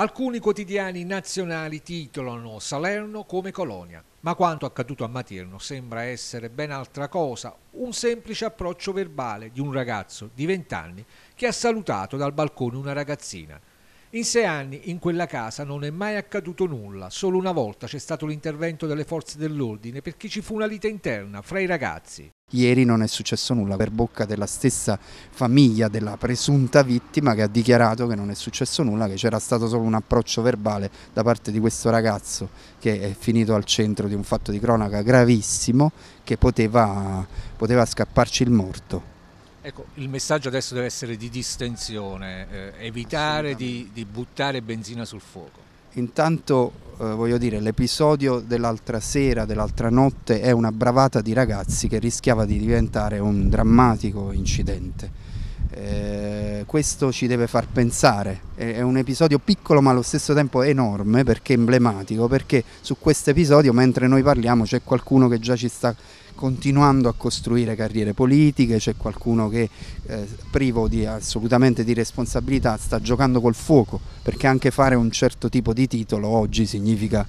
Alcuni quotidiani nazionali titolano Salerno come colonia, ma quanto accaduto a Materno sembra essere ben altra cosa, un semplice approccio verbale di un ragazzo di 20 anni che ha salutato dal balcone una ragazzina. In sei anni in quella casa non è mai accaduto nulla, solo una volta c'è stato l'intervento delle forze dell'ordine perché ci fu una lite interna fra i ragazzi. Ieri non è successo nulla per bocca della stessa famiglia della presunta vittima che ha dichiarato che non è successo nulla, che c'era stato solo un approccio verbale da parte di questo ragazzo che è finito al centro di un fatto di cronaca gravissimo che poteva, poteva scapparci il morto. Ecco, il messaggio adesso deve essere di distensione, eh, evitare di, di buttare benzina sul fuoco. Intanto eh, voglio dire, l'episodio dell'altra sera, dell'altra notte è una bravata di ragazzi che rischiava di diventare un drammatico incidente. Eh, questo ci deve far pensare è un episodio piccolo ma allo stesso tempo enorme perché emblematico, perché su questo episodio mentre noi parliamo c'è qualcuno che già ci sta continuando a costruire carriere politiche, c'è qualcuno che eh, privo di, assolutamente di responsabilità sta giocando col fuoco, perché anche fare un certo tipo di titolo oggi significa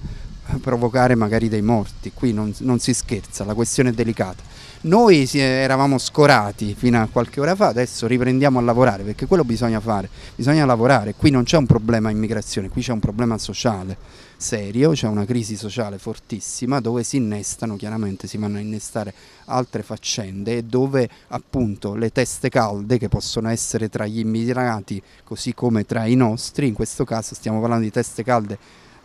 provocare magari dei morti, qui non, non si scherza, la questione è delicata. Noi eravamo scorati fino a qualche ora fa, adesso riprendiamo a lavorare perché quello bisogna fare, bisogna lavorare, qui non c'è un problema immigrazione, qui c'è un problema sociale serio, c'è una crisi sociale fortissima dove si innestano, chiaramente si vanno a innestare altre faccende e dove appunto le teste calde che possono essere tra gli immigrati così come tra i nostri, in questo caso stiamo parlando di teste calde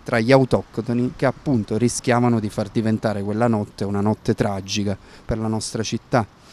tra gli autoctoni che appunto rischiavano di far diventare quella notte una notte tragica per la nostra città.